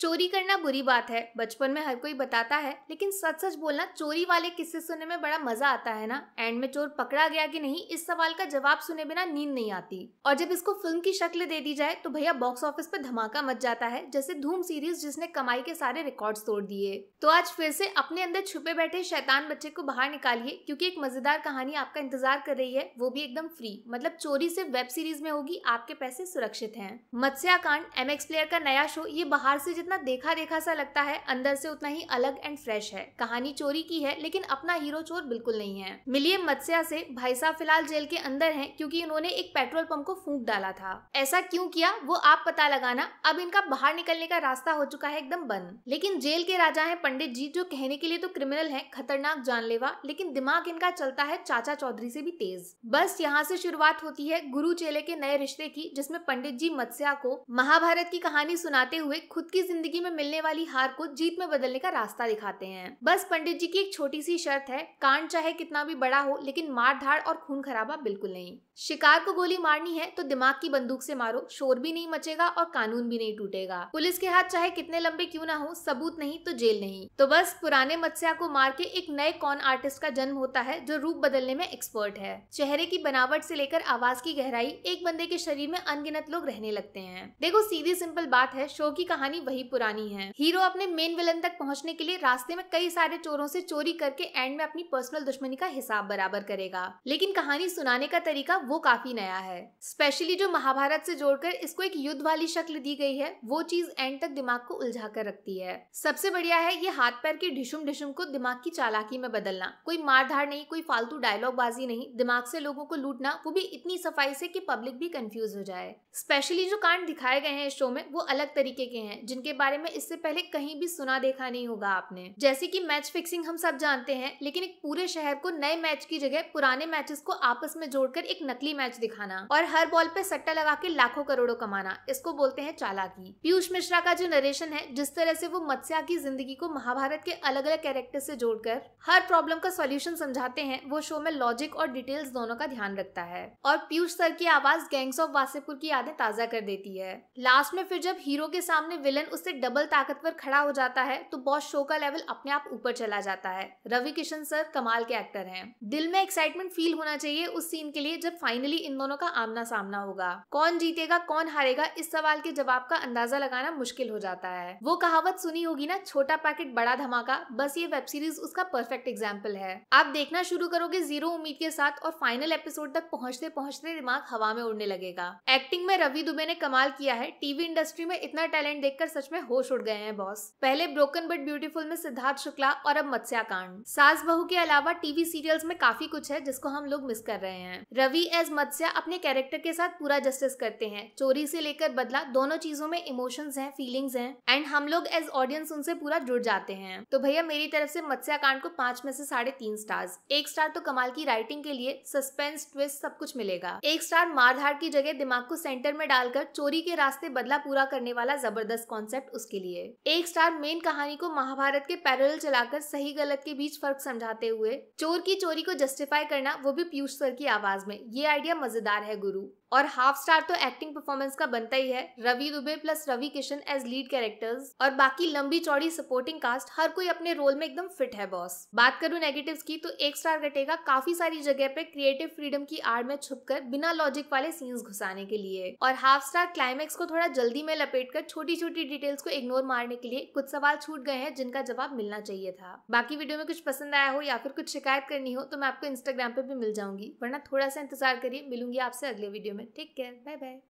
चोरी करना बुरी बात है बचपन में हर कोई बताता है लेकिन सच सच बोलना चोरी वाले किस्से सुनने में बड़ा मजा आता है ना एंड में चोर पकड़ा गया कि नहीं इस सवाल का जवाब सुने बिना नींद नहीं आती और जब इसको फिल्म की शक्ल दे दी जाए तो भैया बॉक्स ऑफिस पे धमाका मच जाता है जैसे धूम सीरीज जिसने कमाई के सारे रिकॉर्ड तोड़ दिए तो आज फिर से अपने अंदर छुपे बैठे शैतान बच्चे को बाहर निकालिए क्यूँकी एक मजेदार कहानी आपका इंतजार कर रही है वो भी एकदम फ्री मतलब चोरी सिर्फ वेब सीरीज में होगी आपके पैसे सुरक्षित है कांड एम एक्स प्लेयर का नया शो ये बाहर से जितना जितना देखा देखा सा लगता है अंदर से उतना ही अलग एंड फ्रेश है कहानी चोरी की है लेकिन अपना हीरो चोर बिल्कुल नहीं है मिलिए मत्स्या से भाई साहब फिलहाल जेल के अंदर हैं क्योंकि इन्होंने एक पेट्रोल पंप को फूंक डाला था ऐसा क्यों किया वो आप पता लगाना अब इनका बाहर निकलने का रास्ता हो चुका है एकदम बंद लेकिन जेल के राजा है पंडित जी जो कहने के लिए तो क्रिमिनल है खतरनाक जानलेवा लेकिन दिमाग इनका चलता है चाचा चौधरी से भी तेज बस यहाँ से शुरुआत होती है गुरु चेले के नए रिश्ते की जिसमे पंडित जी मत्स्या को महाभारत की कहानी सुनाते हुए खुद की जिंदगी जिंदगी में मिलने वाली हार को जीत में बदलने का रास्ता दिखाते हैं बस पंडित जी की एक छोटी सी शर्त है कांड चाहे कितना भी बड़ा हो लेकिन मार धाड़ और खून खराबा बिल्कुल नहीं शिकार को गोली मारनी है तो दिमाग की बंदूक से मारो शोर भी नहीं मचेगा और कानून भी नहीं टूटेगा पुलिस के हाथ चाहे कितने लंबे क्यों ना हो सबूत नहीं तो जेल नहीं तो बस पुराने मत्स्या को मार के एक नए कॉन आर्टिस्ट का जन्म होता है जो रूप बदलने में एक्सपर्ट है चेहरे की बनावट से लेकर आवाज की गहराई एक बंदे के शरीर में अनगिनत लोग रहने लगते हैं देखो सीधी सिंपल बात है शो की कहानी वही पुरानी है हीरो अपने मेन विलन तक पहुँचने के लिए रास्ते में कई सारे चोरों से चोरी करके एंड में अपनी पर्सनल दुश्मनी का हिसाब बराबर करेगा लेकिन कहानी सुनाने का तरीका वो काफी नया है स्पेशली जो महाभारत से जोड़कर इसको एक युद्ध वाली शक्ल दी गई है वो चीज एंड तक दिमाग को उलझा कर रखती है सबसे बढ़िया है ये हाथ पैर के ढिशुम ढिशुम को दिमाग की चालाकी में बदलना कोई मार नहीं कोई फालतू डायलॉग बाजी नहीं दिमाग से लोगों को लूटना वो भी इतनी सफाई से कि पब्लिक भी कंफ्यूज हो जाए स्पेशली जो कांड दिखाए गए हैं इस शो में वो अलग तरीके के हैं जिनके बारे में इससे पहले कहीं भी सुना देखा नहीं होगा आपने जैसे की मैच फिक्सिंग हम सब जानते हैं लेकिन एक पूरे शहर को नए मैच की जगह पुराने मैचेस को आपस में जोड़कर एक नक नकली मैच दिखाना और हर बॉल पे सट्टा लगा के लाखों करोड़ों कमाना इसको बोलते हैं चालाकी पीयूष मिश्रा का जो नरेशन है जिस तरह से वो मत्स्या की जिंदगी को महाभारत के अलग अलग कैरेक्टर से जोड़कर हर प्रॉब्लम का सॉल्यूशन समझाते हैं वो शो में लॉजिक और डिटेल्स दोनों का ध्यान रखता है और पीयूष सर की आवाज गैंग्स ऑफ वासेपुर की यादें ताजा कर देती है लास्ट में फिर जब हीरो के सामने विलन उससे डबल ताकतवर खड़ा हो जाता है तो बॉस शो का लेवल अपने आप ऊपर चला जाता है रवि किशन सर कमाल के एक्टर हैं दिल में एक्साइटमेंट फील होना चाहिए उस सीन के लिए जब फाइनली इन दोनों का आमना सामना होगा कौन जीतेगा कौन हारेगा इस सवाल के जवाब का अंदाजा लगाना मुश्किल हो जाता है वो कहावत सुनी होगी ना छोटा पैकेट बड़ा धमाका बस ये वेब सीरीज उसका परफेक्ट एग्जाम्पल है आप देखना शुरू करोगे जीरो उम्मीद के साथ और फाइनल एपिसोड तक पहुँचते पहुँचते दिमाग हवा में उड़ने लगेगा एक्टिंग में रवि दुबे ने कमाल किया है टीवी इंडस्ट्री में इतना टैलेंट देखकर सच में होश उड़ गए हैं बॉस पहले ब्रोकन बट ब्यूटीफुल में सिद्धार्थ शुक्ला और अब मत्स्या कांड सास बहू के अलावा टीवी सीरियल्स में काफी कुछ है जिसको हम लोग मिस कर रहे हैं रवि एज मत्स्या अपने कैरेक्टर के साथ पूरा जस्टिस करते हैं चोरी से लेकर बदला दोनों चीजों में इमोशंस हैं फीलिंग्स हैं एंड हम लोग एज ऑडियंस उनसे पूरा जुड़ जाते हैं तो भैया मेरी तरफ से मत्स्या कांड को पांच में से साढ़े तीन स्टार्स एक स्टार तो कमाल की राइटिंग के लिए सस्पेंस ट्विस्ट सब कुछ मिलेगा एक स्टार मारधार की जगह दिमाग को सेंटर में डालकर चोरी के रास्ते बदला पूरा करने वाला जबरदस्त कॉन्सेप्ट उसके लिए एक स्टार मेन कहानी को महाभारत के पैरल चलाकर सही गलत के बीच फर्क समझाते हुए चोर की चोरी को जस्टिफाई करना वो भी पीयूष सर की आवाज में ये ये आइडिया मज़ेदार है गुरु और हाफ स्टार तो एक्टिंग परफॉर्मेंस का बनता ही है Ravi Dubey plus Ravi Kishan as lead characters और बाकी लंबी चौड़ी सपोर्टिंग कास्ट हर कोई अपने रोल में एकदम फिट है बॉस बात करूं नेगेटिव्स की तो एक स्टार कटेगा काफी सारी जगह पे क्रिएटिव फ्रीडम की आड़ में छुपकर बिना लॉजिक वाले सीन्स घुसाने के लिए और हाफ स्टार क्लाइमेक्स को थोड़ा जल्दी में लपेट कर छोटी छोटी डिटेल्स को इग्नोर मारने के लिए कुछ सवाल छूट गए हैं जिनका जवाब मिलना चाहिए था बाकी वीडियो में कुछ पसंद आया हो या फिर कुछ शिकायत करनी हो तो मैं आपको इंस्टाग्राम पे भी मिल जाऊंगी वरना थोड़ा सा इंतजार करिए मिलूंगी आपसे अगले वीडियो में Take care. Bye bye.